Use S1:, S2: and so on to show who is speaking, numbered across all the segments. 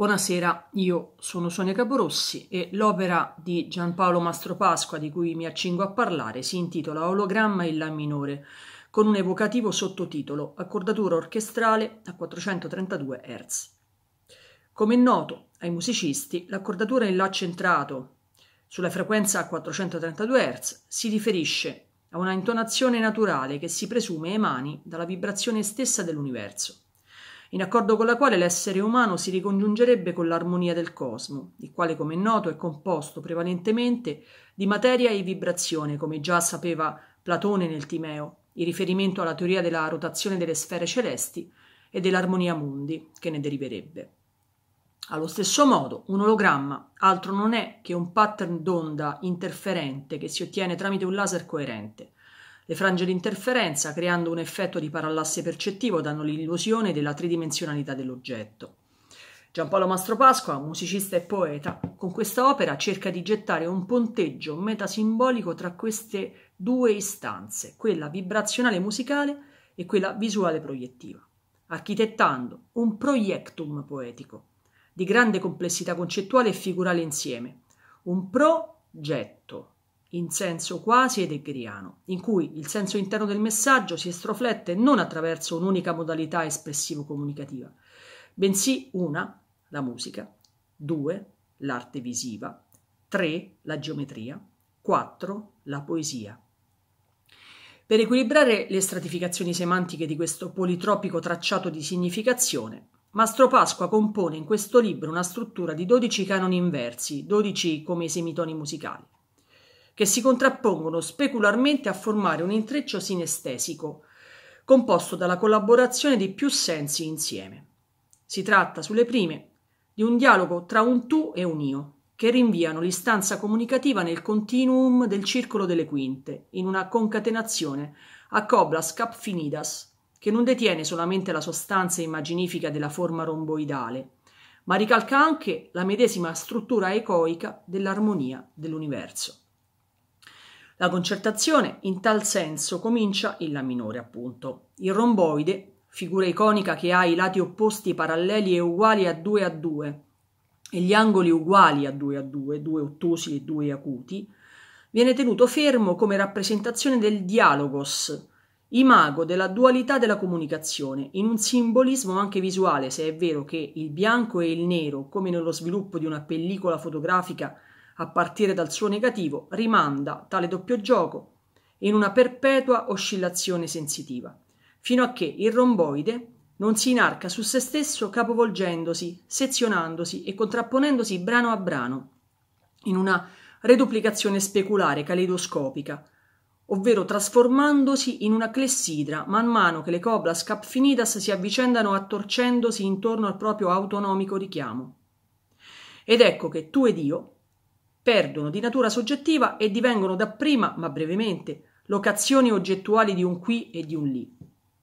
S1: Buonasera, io sono Sonia Caporossi e l'opera di Giampaolo Mastropasqua di cui mi accingo a parlare si intitola Ologramma in La minore, con un evocativo sottotitolo Accordatura orchestrale a 432 Hz. Come è noto ai musicisti, l'accordatura in La centrato sulla frequenza a 432 Hz si riferisce a una intonazione naturale che si presume emani dalla vibrazione stessa dell'universo in accordo con la quale l'essere umano si ricongiungerebbe con l'armonia del cosmo, il quale, come è noto, è composto prevalentemente di materia e vibrazione, come già sapeva Platone nel Timeo, in riferimento alla teoria della rotazione delle sfere celesti e dell'armonia mundi che ne deriverebbe. Allo stesso modo, un ologramma altro non è che un pattern d'onda interferente che si ottiene tramite un laser coerente – le frange di interferenza, creando un effetto di parallasse percettivo, danno l'illusione della tridimensionalità dell'oggetto. Giampaolo Mastropasqua, musicista e poeta, con questa opera cerca di gettare un ponteggio metasimbolico tra queste due istanze, quella vibrazionale musicale e quella visuale proiettiva, architettando un proiectum poetico, di grande complessità concettuale e figurale insieme, un progetto in senso quasi edegheriano, in cui il senso interno del messaggio si estroflette non attraverso un'unica modalità espressivo-comunicativa, bensì una, la musica, due, l'arte visiva, tre, la geometria, quattro, la poesia. Per equilibrare le stratificazioni semantiche di questo politropico tracciato di significazione, Mastro Pasqua compone in questo libro una struttura di 12 canoni inversi, 12 come semitoni musicali che si contrappongono specularmente a formare un intreccio sinestesico, composto dalla collaborazione di più sensi insieme. Si tratta, sulle prime, di un dialogo tra un tu e un io, che rinviano l'istanza comunicativa nel continuum del circolo delle quinte, in una concatenazione a coblas cap finidas, che non detiene solamente la sostanza immaginifica della forma romboidale, ma ricalca anche la medesima struttura ecoica dell'armonia dell'universo. La concertazione in tal senso comincia in La minore, appunto. Il romboide, figura iconica che ha i lati opposti paralleli e uguali a 2 a 2 e gli angoli uguali a 2 a 2, due ottusi e due acuti, viene tenuto fermo come rappresentazione del dialogos, imago della dualità della comunicazione, in un simbolismo anche visuale, se è vero che il bianco e il nero, come nello sviluppo di una pellicola fotografica, a partire dal suo negativo, rimanda tale doppio gioco in una perpetua oscillazione sensitiva, fino a che il romboide non si inarca su se stesso capovolgendosi, sezionandosi e contrapponendosi brano a brano, in una reduplicazione speculare caleidoscopica, ovvero trasformandosi in una clessidra man mano che le coblas capfinidas si avvicendano attorcendosi intorno al proprio autonomico richiamo. Ed ecco che tu ed io perdono di natura soggettiva e divengono dapprima, ma brevemente, locazioni oggettuali di un qui e di un lì,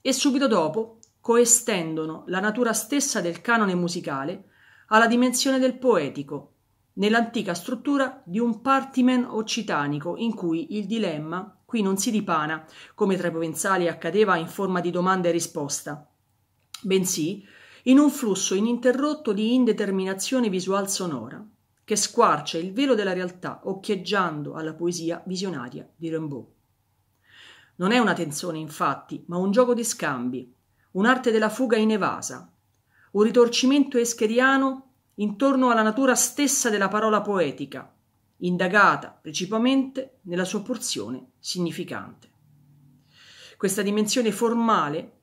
S1: e subito dopo coestendono la natura stessa del canone musicale alla dimensione del poetico, nell'antica struttura di un partimen occitanico in cui il dilemma qui non si dipana, come tra i provenzali accadeva in forma di domanda e risposta, bensì in un flusso ininterrotto di indeterminazione visual sonora che squarcia il velo della realtà occhieggiando alla poesia visionaria di Rimbaud. Non è una tensione, infatti, ma un gioco di scambi, un'arte della fuga in evasa, un ritorcimento escheriano intorno alla natura stessa della parola poetica, indagata principalmente nella sua porzione significante. Questa dimensione formale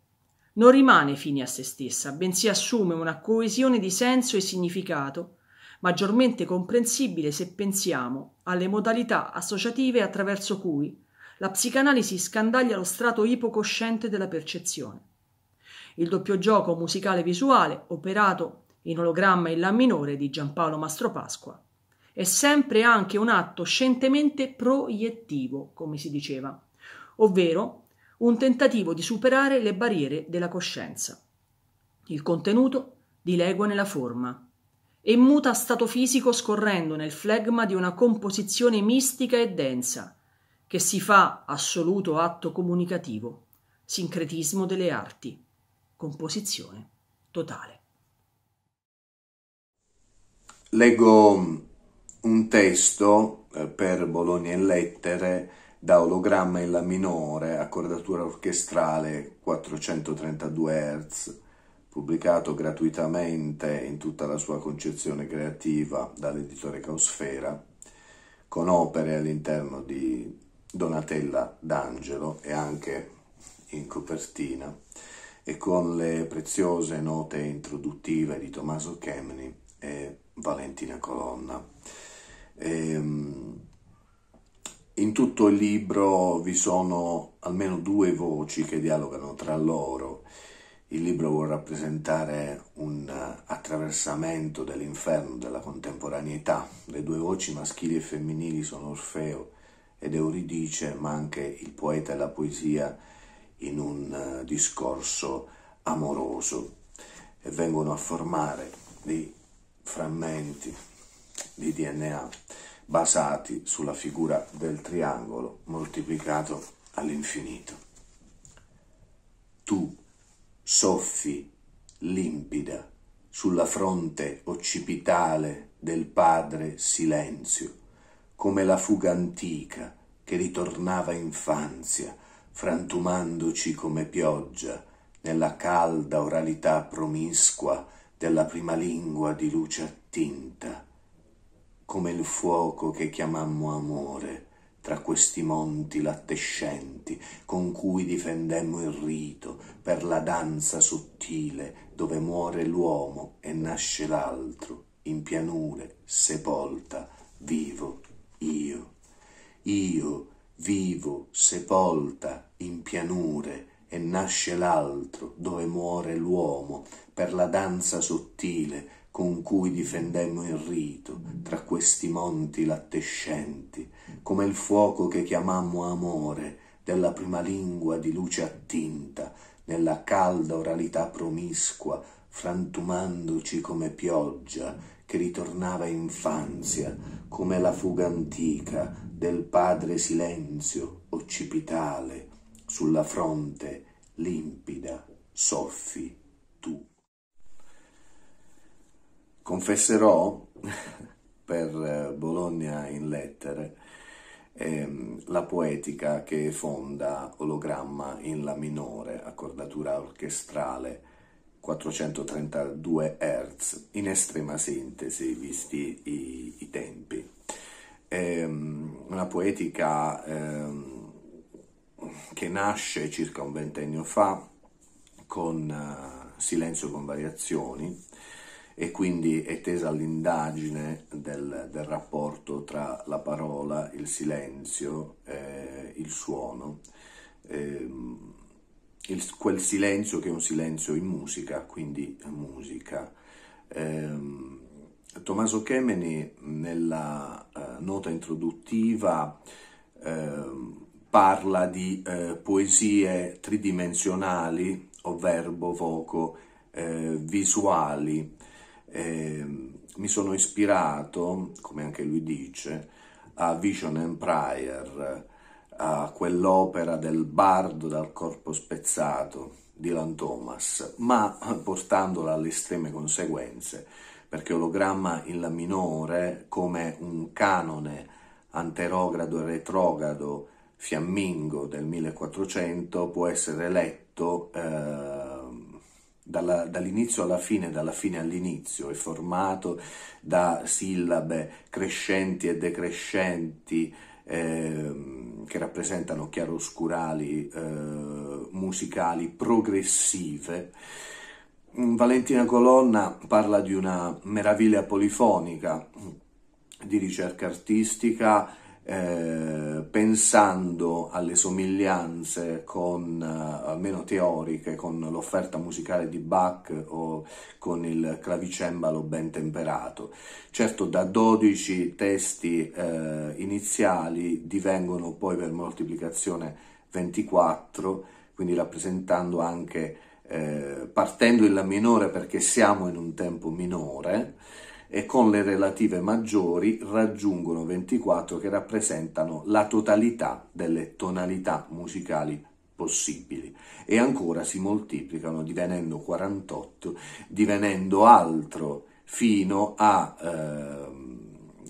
S1: non rimane fine a se stessa, bensì assume una coesione di senso e significato maggiormente comprensibile se pensiamo alle modalità associative attraverso cui la psicanalisi scandaglia lo strato ipocosciente della percezione. Il doppio gioco musicale visuale, operato in ologramma in La minore di Giampaolo Mastropasqua, è sempre anche un atto scientemente proiettivo, come si diceva, ovvero un tentativo di superare le barriere della coscienza. Il contenuto dilegua nella forma, e muta stato fisico scorrendo nel flegma di una composizione mistica e densa, che si fa assoluto atto comunicativo, sincretismo delle arti, composizione totale.
S2: Leggo mm, un testo eh, per Bologna in lettere da ologramma in la minore, accordatura orchestrale 432 Hz pubblicato gratuitamente in tutta la sua concezione creativa dall'editore Caosfera, con opere all'interno di Donatella d'Angelo e anche in copertina, e con le preziose note introduttive di Tommaso Chemni e Valentina Colonna. Ehm, in tutto il libro vi sono almeno due voci che dialogano tra loro il libro vuol rappresentare un eh, attraversamento dell'inferno della contemporaneità. Le due voci maschili e femminili sono Orfeo ed Euridice, ma anche il poeta e la poesia in un eh, discorso amoroso e vengono a formare dei frammenti di DNA basati sulla figura del triangolo moltiplicato all'infinito. Tu soffi, limpida, sulla fronte occipitale del padre Silenzio, come la fuga antica che ritornava infanzia, frantumandoci come pioggia nella calda oralità promiscua della prima lingua di luce attinta, come il fuoco che chiamammo amore tra questi monti lattescenti con cui difendemmo il rito per la danza sottile dove muore l'uomo e nasce l'altro in pianure sepolta vivo io io vivo sepolta in pianure e nasce l'altro dove muore l'uomo per la danza sottile con cui difendemmo il rito tra questi monti lattescenti, come il fuoco che chiamammo amore della prima lingua di luce attinta, nella calda oralità promiscua, frantumandoci come pioggia che ritornava infanzia, come la fuga antica del padre silenzio occipitale sulla fronte limpida, soffi tu confesserò per eh, Bologna in lettere ehm, la poetica che fonda Ologramma in La minore, accordatura orchestrale 432 Hz, in estrema sintesi visti i, i tempi. Ehm, una poetica ehm, che nasce circa un ventennio fa con eh, Silenzio con variazioni, e quindi è tesa all'indagine del, del, rapporto tra la parola, il silenzio, eh, il suono, eh, il, quel silenzio che è un silenzio in musica, quindi musica. Eh, Tommaso Chemeni nella eh, nota introduttiva ehm, parla di eh, poesie tridimensionali o verbo voco eh, visuali eh, mi sono ispirato, come anche lui dice, a Vision Empire, a quell'opera del bardo dal corpo spezzato, Dylan Thomas, ma portandola alle estreme conseguenze, perché ologramma in la minore, come un canone anterogrado e retrogrado fiammingo del 1400, può essere letto eh, dalla, dall'inizio alla fine, dalla fine all'inizio, è formato da sillabe crescenti e decrescenti eh, che rappresentano chiaroscurali eh, musicali progressive. Valentina Colonna parla di una meraviglia polifonica di ricerca artistica eh, pensando alle somiglianze con, eh, teoriche con l'offerta musicale di Bach o con il clavicembalo ben temperato. Certo da 12 testi eh, iniziali divengono poi per moltiplicazione 24, quindi rappresentando anche eh, partendo in la minore perché siamo in un tempo minore, e con le relative maggiori raggiungono 24 che rappresentano la totalità delle tonalità musicali possibili e ancora si moltiplicano divenendo 48, divenendo altro fino a eh,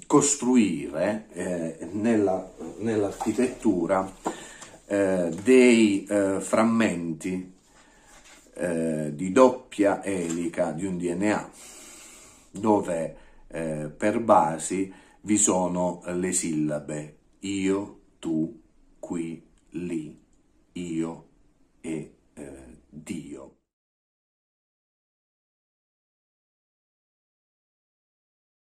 S2: costruire eh, nella, nell'architettura eh, dei eh, frammenti eh, di doppia elica di un DNA dove eh, per basi vi sono le sillabe io, tu, qui, lì, io e eh, Dio.